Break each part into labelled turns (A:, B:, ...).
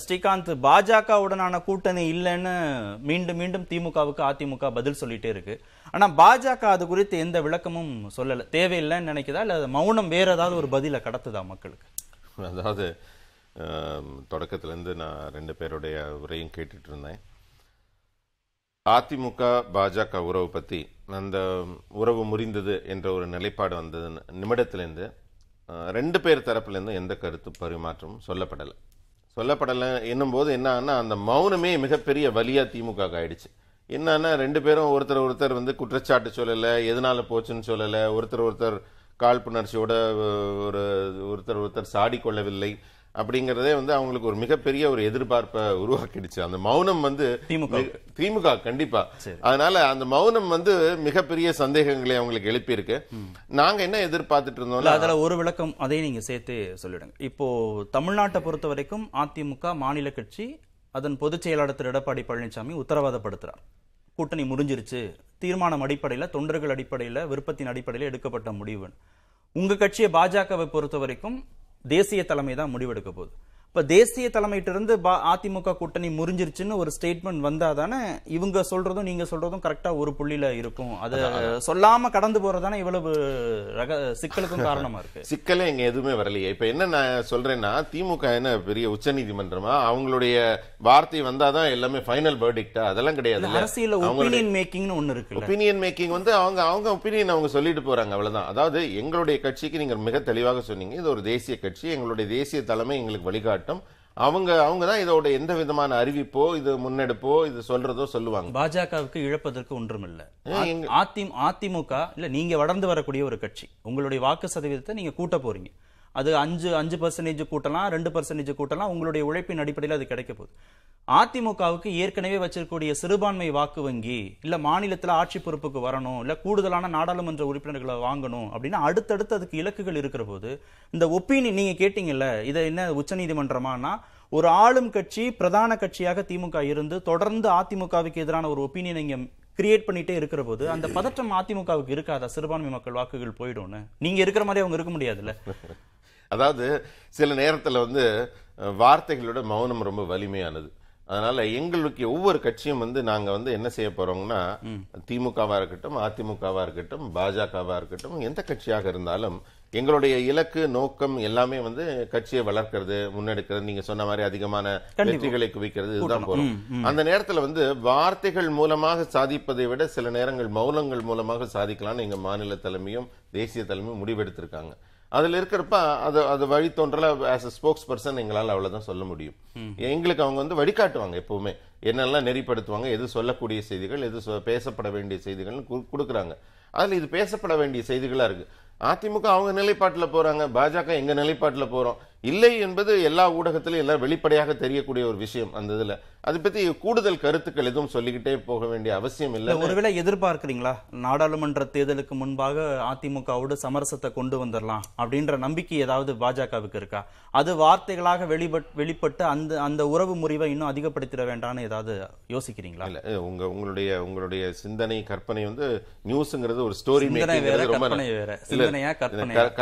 A: ஸ்ரீகாந்த் பாஜகவுடனான கூட்டணி இல்லைன்னு மீண்டும் மீண்டும் திமுகவுக்கு அதிமுக பதில் சொல்லிட்டே இருக்கு ஆனா பாஜக அது குறித்து எந்த விளக்கமும் சொல்லல தேவையில்லைன்னு நினைக்குதா இல்ல மௌனம் வேற ஏதாவது ஒரு பதில கடத்துதா மக்களுக்கு
B: அதாவது தொடக்கத்திலேருந்து நான் ரெண்டு பேருடைய உரையும் கேட்டுட்டு இருந்தேன் அதிமுக பாஜக உறவு பத்தி அந்த உறவு முறிந்தது என்ற ஒரு நிலைப்பாடு வந்தது நிமிடத்திலேருந்து ரெண்டு பேர் தரப்புலேருந்து எந்த கருத்து பரிமாற்றமும் சொல்லப்படலை சொல்லப்படலை என்னும் போது என்னன்னா அந்த மௌனமே மிகப்பெரிய வலியாக திமுக ஆயிடுச்சு என்னன்னா ரெண்டு பேரும் ஒருத்தர் ஒருத்தர் வந்து குற்றச்சாட்டு சொல்லலை எதனால போச்சுன்னு சொல்லலை ஒருத்தர் ஒருத்தர் காழ்ப்புணர்ச்சியோட ஒரு ஒருத்தர் ஒருத்தர் சாடிக்கொள்ளவில்லை அப்படிங்கிறதே வந்து அவங்களுக்கு ஒரு மிகப்பெரிய ஒரு எதிர்பார்ப்பை உருவாக்கிடுச்சு அந்த மௌனம் வந்து திமுக திமுக கண்டிப்பா அதனால அந்த மௌனம் வந்து மிகப்பெரிய சந்தேகங்களை அவங்களுக்கு எழுப்பியிருக்கு நாங்க என்ன எதிர்பார்த்துட்டு இருந்தோம் அதுல ஒரு
A: விளக்கம் அதையும் நீங்க சேர்த்து சொல்லிடுங்க இப்போ தமிழ்நாட்டை பொறுத்த வரைக்கும் அதிமுக மாநில கட்சி அதன் பொதுச் செயலாளர் திரு எடப்பாடி பழனிசாமி உத்தரவாதப்படுத்துறார் கூட்டணி முடிஞ்சிருச்சு தீர்மானம் அடிப்படையில் தொண்டர்கள் அடிப்படையில் விருப்பத்தின் அடிப்படையில் எடுக்கப்பட்ட முடிவு உங்க கட்சியை பாஜகவை பொறுத்த வரைக்கும் தேசிய தலைமை தான் முடிவெடுக்க போகுது இப்போ தேசிய தலைமையிட்டிருந்து பா அதிமுக கூட்டணி முறிஞ்சிருச்சுன்னு ஒரு ஸ்டேட்மெண்ட் வந்தால் தானே இவங்க சொல்கிறதும் நீங்கள் சொல்கிறதும் கரெக்டாக ஒரு புள்ளியில் இருக்கும் அது சொல்லாமல் கடந்து போகிறது தானே இவ்வளவு ரக சிக்கலுக்கும் காரணமாக
B: இருக்குது சிக்கலே இங்கே எதுவுமே வரலையே இப்போ என்ன நான் சொல்கிறேன்னா திமுக என்ன பெரிய உச்சநீதிமன்றமா அவங்களுடைய வார்த்தை வந்தால் தான் எல்லாமே ஃபைனல் பர்டிக்டா அதெல்லாம் கிடையாது அரசியல் ஒப்பீனியன்
A: மேக்கிங்னு ஒன்று இருக்கு
B: ஒப்பீனியன் மேக்கிங் வந்து அவங்க அவங்க ஒப்பீனியன் அவங்க சொல்லிட்டு போகிறாங்க அவ்வளோதான் அதாவது எங்களுடைய கட்சிக்கு நீங்கள் மிக தெளிவாக சொன்னீங்க இது ஒரு தேசிய கட்சி எங்களுடைய தேசிய தலைமை எங்களுக்கு வழிகாட்டு காட்டும் அவங்க அவங்க தான் இதோட எந்த விதமான அறிவிப்போ இது முன்னெடுப்போ இது சொல்றதோ சொல்லுவாங்க
A: பாஜகவுக்கு இழப்பதற்கு ஒன்றும் இல்லை அதிமுக இல்ல நீங்க வளர்ந்து வரக்கூடிய ஒரு கட்சி உங்களுடைய வாக்கு சதவீதத்தை நீங்க கூட்ட போறீங்க அது அஞ்சு அஞ்சு பர்சன்டேஜ் கூட்டலாம் ரெண்டு பர்சன்டேஜ் கூட்டலாம் உங்களுடைய உழைப்பின் அடிப்படையில் அது கிடைக்க போகுது அதிமுகவுக்கு ஏற்கனவே வச்சிருக்கக்கூடிய சிறுபான்மை வாக்கு வங்கி இல்லை மாநிலத்தில் ஆட்சி பொறுப்புக்கு வரணும் இல்லை கூடுதலான நாடாளுமன்ற உறுப்பினர்களை வாங்கணும் அப்படின்னா அடுத்தடுத்து அதுக்கு இலக்குகள் இருக்கிற போது இந்த ஒப்பீனியன் நீங்கள் கேட்டீங்கல்ல இதை என்ன உச்சநீதிமன்றமானா ஒரு ஆளும் கட்சி பிரதான கட்சியாக திமுக இருந்து தொடர்ந்து அதிமுகவுக்கு எதிரான ஒரு ஒப்பீனியன் இங்கே கிரியேட் பண்ணிட்டே இருக்கிற போது அந்த பதற்றம் அதிமுகவுக்கு இருக்காதா சிறுபான்மை மக்கள் வாக்குகள் போயிடும்னு
B: நீங்க இருக்கிற மாதிரி அவங்க இருக்க முடியாதுல்ல அதாவது சில நேரத்தில் வந்து வார்த்தைகளோட மௌனம் ரொம்ப வலிமையானது அதனால எங்களுக்கு ஒவ்வொரு கட்சியும் வந்து நாங்க வந்து என்ன செய்ய போறோம்னா திமுகவா இருக்கட்டும் அதிமுகவா இருக்கட்டும் பாஜகவா இருக்கட்டும் எந்த கட்சியாக இருந்தாலும் எங்களுடைய இலக்கு நோக்கம் எல்லாமே வந்து கட்சியை வளர்க்கறது முன்னெடுக்கிறது நீங்க சொன்ன மாதிரி அதிகமான வெற்றிகளை குவிக்கிறது இதுதான் போறோம் அந்த நேரத்துல வந்து வார்த்தைகள் மூலமாக சாதிப்பதை விட சில நேரங்கள் மௌனங்கள் மூலமாக சாதிக்கலாம்னு எங்க மாநில தலைமையும் தேசிய தலைமையும் முடிவெடுத்திருக்காங்க அதில் இருக்கிறப்ப அது அது வழி தோன்றல ஆஸ் அ ஸ்போக்ஸ் பர்சன் எங்களால் அவ்வளோதான் சொல்ல முடியும் எங்களுக்கு அவங்க வந்து வழிகாட்டுவாங்க எப்பவுமே என்னெல்லாம் நெறிப்படுத்துவாங்க எது சொல்லக்கூடிய செய்திகள் எது பேசப்பட வேண்டிய செய்திகள்னு கொடுக்குறாங்க அதில் இது பேசப்பட வேண்டிய செய்திகளாக இருக்குது அதிமுக அவங்க நிலைப்பாட்டில் போகிறாங்க பாஜக எங்கள் நிலைப்பாட்டில் போகிறோம் இல்லை என்பது எல்லா ஊடகத்திலும் எல்லாம் வெளிப்படையாக தெரியக்கூடிய ஒரு விஷயம் அந்த இதில் அதை பத்தி கூடுதல் கருத்துக்கள் எதுவும் சொல்லிக்கிட்டே போக வேண்டிய அவசியம் இல்லை ஒருவேளை
A: எதிர்பார்க்கிறீங்களா நாடாளுமன்ற தேர்தலுக்கு முன்பாக அதிமுகவோடு சமரசத்தை கொண்டு வந்துடலாம் அப்படின்ற நம்பிக்கை ஏதாவது பாஜகவுக்கு இருக்கா அது வார்த்தைகளாக வெளிப்பட் வெளிப்பட்டு அந்த அந்த உறவு முறிவை இன்னும் அதிகப்படுத்திட வேண்டாம்னு ஏதாவது
B: யோசிக்கிறீங்களா இல்லை உங்க உங்களுடைய உங்களுடைய சிந்தனை கற்பனை வந்து நியூஸ்ங்கிறது ஒரு ஸ்டோரி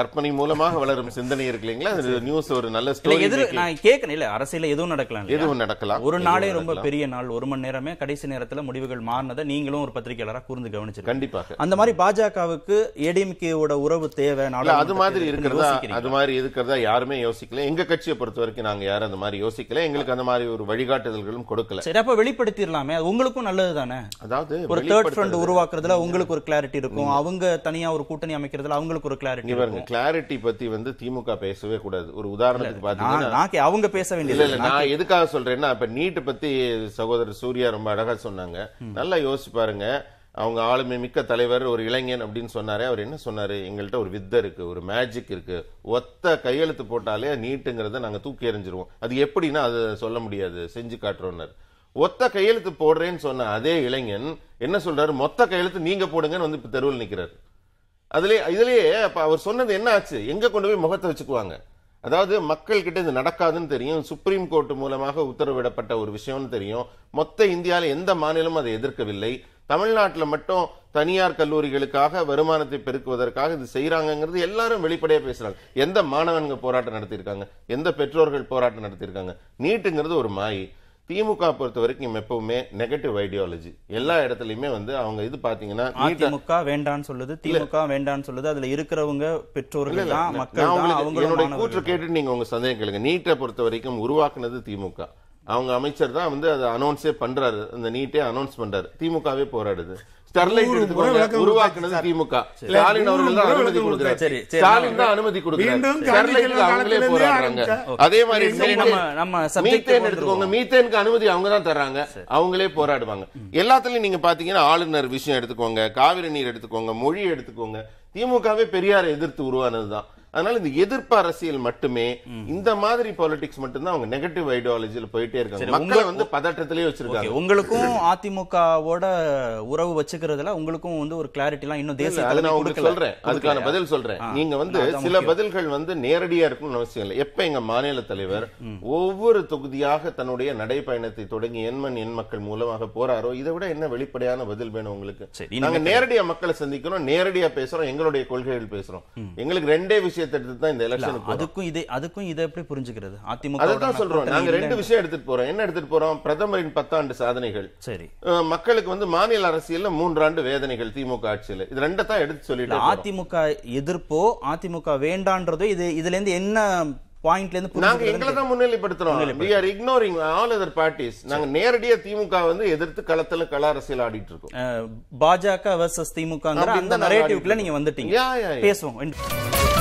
B: கற்பனை மூலமாக வளரும் சிந்தனை இருக்கு இல்லைங்களா நியூஸ் ஒரு நல்ல ஸ்டோரி நான் கேட்கணும் இல்லை அரசியல எதுவும் நடக்கலாம் எதுவும் நடக்கலாம் ஒரு நாளே நாளே ரொம்ப பெரிய
A: நாள் ஒரு மணி நேரமே கடைசி நேரத்தில் முடிவுகள் மாறினதை நீங்களும் ஒரு பத்திரிகையாளராக
B: கூர்ந்து கவனிச்சிருக்க கண்டிப்பாக அந்த
A: மாதிரி பாஜகவுக்கு ஏடிஎம்கேவோட உறவு தேவை அது மாதிரி இருக்கிறதா அது
B: மாதிரி இருக்கிறதா யாருமே யோசிக்கல எங்க கட்சியை பொறுத்த வரைக்கும் நாங்க யாரும் அந்த மாதிரி யோசிக்கல எங்களுக்கு அந்த மாதிரி ஒரு வழிகாட்டுதல்களும் கொடுக்கல
A: சரி அப்ப வெளிப்படுத்திடலாமே உங்களுக்கும் நல்லது தானே
B: அதாவது ஒரு தேர்ட் ஃப்ரண்ட்
A: உருவாக்குறதுல உங்களுக்கு ஒரு கிளாரிட்டி இருக்கும் அவங்க தனியா ஒரு கூட்டணி அமைக்கிறதுல அவங்களுக்கு ஒரு கிளாரிட்டி இருக்கும்
B: கிளாரிட்டி பத்தி வந்து திமுக பேசவே கூடாது ஒரு உதாரணத்துக்கு பாத்தீங்கன்னா
A: அவங்க பேச வேண்டியது நான்
B: எதுக்காக சொல்றேன்னா இப்ப பத்தி பத்தி சகோதரர் சூர்யா ரொம்ப அழகா சொன்னாங்க நல்லா யோசிச்சு பாருங்க அவங்க ஆளுமை மிக்க தலைவர் ஒரு இளைஞன் அப்படின்னு சொன்னாரே அவர் என்ன சொன்னாரு எங்கள்கிட்ட ஒரு வித்த இருக்கு ஒரு மேஜிக் இருக்கு ஒத்த கையெழுத்து போட்டாலே நீட்டுங்கிறத நாங்க தூக்கி எறிஞ்சிருவோம் அது எப்படின்னா அது சொல்ல முடியாது செஞ்சு காட்டுறோம்னாரு ஒத்த கையெழுத்து போடுறேன்னு சொன்ன அதே இளைஞன் என்ன சொல்றாரு மொத்த கையெழுத்து நீங்க போடுங்கன்னு வந்து இப்ப தெருவில் நிக்கிறாரு அதுலயே இதுலயே அவர் சொன்னது என்ன ஆச்சு எங்க கொண்டு போய் முகத்தை வச்சுக்குவாங்க அதாவது மக்கள்கிட்ட இது நடக்காதுன்னு தெரியும் சுப்ரீம் கோர்ட் மூலமாக உத்தரவிடப்பட்ட ஒரு விஷயம்னு தெரியும் மொத்த இந்தியாவில் எந்த மாநிலமும் அதை எதிர்க்கவில்லை தமிழ்நாட்டில் மட்டும் தனியார் கல்லூரிகளுக்காக வருமானத்தை பெருக்குவதற்காக இது செய்யறாங்கிறது எல்லாரும் வெளிப்படையா பேசுறாங்க எந்த மாணவன்கள் போராட்டம் நடத்தியிருக்காங்க எந்த பெற்றோர்கள் போராட்டம் நடத்தியிருக்காங்க நீட்டுங்கிறது ஒரு மாயி திமுக பொறுத்த வரைக்கும் எப்பவுமே நெகட்டிவ் ஐடியாலஜி எல்லா இடத்துலயுமே வந்து அவங்க இது பாத்தீங்கன்னா திமுக
A: வேண்டான்னு சொல்லுது திமுக வேண்டான்னு சொல்லுது அதுல இருக்கிறவங்க பெற்றோர்கள் மக்கள் அவங்களுடைய கூற்று
B: கேட்டு நீங்க உங்க சந்தேகம் கேளுங்க நீட்டை பொறுத்த வரைக்கும் உருவாக்குனது திமுக அவங்க அமைச்சர் தான் வந்து அதை அனௌன்ஸே பண்றாரு அந்த நீட்டே அனௌன்ஸ் பண்றாரு திமுகவே போராடுது உருவாக்குனது அனுமதி அனுமதி அவங்களே போராடுறாங்க அதே மாதிரி மீத்தேன் எடுத்துக்கோங்க மீத்தேனுக்கு அனுமதி தர்றாங்க அவங்களே போராடுவாங்க எல்லாத்துலயும் நீங்க பாத்தீங்கன்னா ஆளுநர் விஷயம் எடுத்துக்கோங்க காவிரி நீர் எடுத்துக்கோங்க மொழி எடுத்துக்கோங்க திமுகவே பெரியாரை எதிர்த்து உருவானதுதான் அதனால இந்த எதிர்ப்பு அரசியல் மட்டுமே இந்த மாதிரி பாலிடிக்ஸ் மட்டும்தான் அவங்க நெகட்டிவ் ஐடியாலஜியில போயிட்டே இருக்காங்க மக்களை வந்து பதட்டத்திலேயே வச்சிருக்காங்க உங்களுக்கும்
A: அதிமுகவோட உறவு வச்சுக்கிறதுல உங்களுக்கும் வந்து ஒரு கிளாரிட்டி எல்லாம் இன்னும் தேசிய நான் உங்களுக்கு சொல்றேன் அதுக்கான பதில் சொல்றேன் நீங்க வந்து சில
B: பதில்கள் வந்து நேரடியா இருக்கணும்னு அவசியம் இல்லை எப்ப எங்க மாநில தலைவர் ஒவ்வொரு தொகுதியாக தன்னுடைய நடைப்பயணத்தை தொடங்கி எண்மண் எண் மக்கள் மூலமாக போறாரோ இதை விட என்ன வெளிப்படையான பதில் வேணும் உங்களுக்கு நாங்க நேரடியா மக்களை சந்திக்கிறோம் நேரடியா பேசுறோம் எங்களுடைய கொள்கைகள் பேசுறோம் எங்களுக்கு ரெண்டே விஷயம் விஷயத்தை எடுத்து தான் இந்த எலெக்ஷன் அதுக்கும் இதை அதுக்கும் இதை எப்படி புரிஞ்சுக்கிறது அதிமுக அதான் சொல்றோம் நாங்க ரெண்டு விஷயம் எடுத்துட்டு போறோம் என்ன எடுத்துட்டு போறோம் பிரதமரின் பத்தாண்டு சாதனைகள் சரி மக்களுக்கு வந்து மாநில அரசியல்ல மூன்றாண்டு வேதனைகள் திமுக ஆட்சியில இது ரெண்டை தான் எடுத்து சொல்லிட்டு அதிமுக
A: எதிர்ப்போ அதிமுக வேண்டான்றதோ இது இதுல இருந்து என்ன பாயிண்ட்ல இருந்து நாங்க எங்களை தான் முன்னிலைப்படுத்துறோம் we are
B: ignoring all other parties நாங்க நேரடியா திமுக வந்து எதிர்த்து களத்துல கள அரசியல் ஆடிட்டு இருக்கோம் பாஜக வெர்சஸ் திமுக அந்த நரேட்டிவ்ல நீங்க வந்துட்டீங்க பேசுவோம்